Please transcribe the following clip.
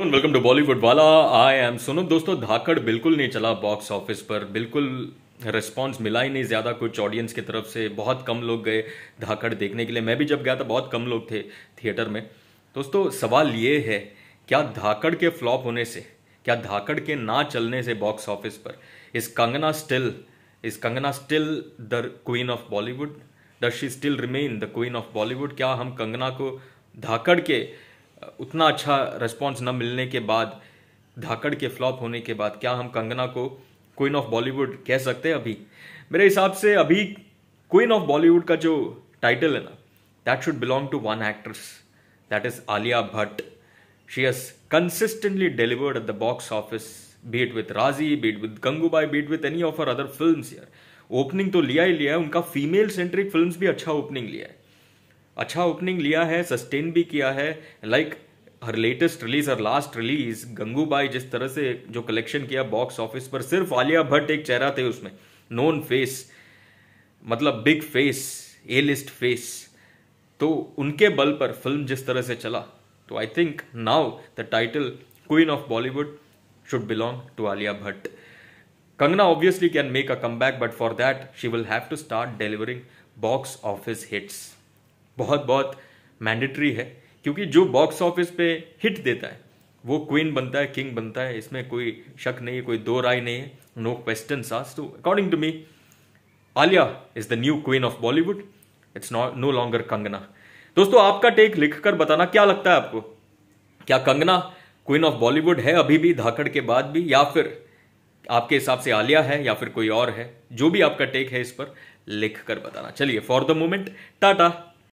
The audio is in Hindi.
वेलकम टू बॉलीवुड वाला आई एम सुनो दोस्तों धाकड़ बिल्कुल नहीं चला बॉक्स ऑफिस पर बिल्कुल रिस्पॉन्स मिला ही नहीं ज़्यादा कुछ ऑडियंस की तरफ से बहुत कम लोग गए धाकड़ देखने के लिए मैं भी जब गया था बहुत कम लोग थे थिएटर में दोस्तों सवाल ये है क्या धाकड़ के फ्लॉप होने से क्या धाकड़ के ना चलने से बॉक्स ऑफिस पर इस Kangana still is Kangana still the queen of Bollywood does she still remain the queen of Bollywood क्या हम कंगना को धाकड़ के उतना अच्छा रिस्पॉन्स न मिलने के बाद धाकड़ के फ्लॉप होने के बाद क्या हम कंगना को क्वीन ऑफ बॉलीवुड कह सकते हैं अभी मेरे हिसाब से अभी क्वीन ऑफ बॉलीवुड का जो टाइटल है ना that should belong to one actress that is Alia Bhatt she has consistently delivered at the box office beat with Raazi beat with Gangubai beat with any of her other film opening तो लिया ही लिया है उनका फीमेल सेंट्रिक फिल्म भी अच्छा ओपनिंग लिया है अच्छा ओपनिंग लिया है सस्टेन भी किया है लाइक हर लेटेस्ट रिलीज और लास्ट रिलीज गंगूबाई जिस तरह से जो कलेक्शन किया बॉक्स ऑफिस पर सिर्फ आलिया भट्ट एक चेहरा थे उसमें नोन फेस मतलब big face A list face तो उनके बल पर फिल्म जिस तरह से चला तो I think now the title queen of Bollywood should belong to Alia Bhatt Kangana can make a come back but for that she will have to start delivering box office hits बहुत बहुत मैंडेटरी है क्योंकि जो बॉक्स ऑफिस पे हिट देता है वो क्वीन बनता है किंग बनता है इसमें कोई शक नहीं है कोई दो राय नहीं है no question as to according to me Alia is the new queen of Bollywood it's not no longer Kangana दोस्तों आपका टेक लिखकर बताना क्या लगता है आपको क्या कंगना क्वीन ऑफ बॉलीवुड है अभी भी धाकड़ के बाद भी या फिर आपके हिसाब से आलिया है या फिर कोई और है जो भी आपका टेक है इस पर लिख कर बताना चलिए फॉर द मोमेंट टाटा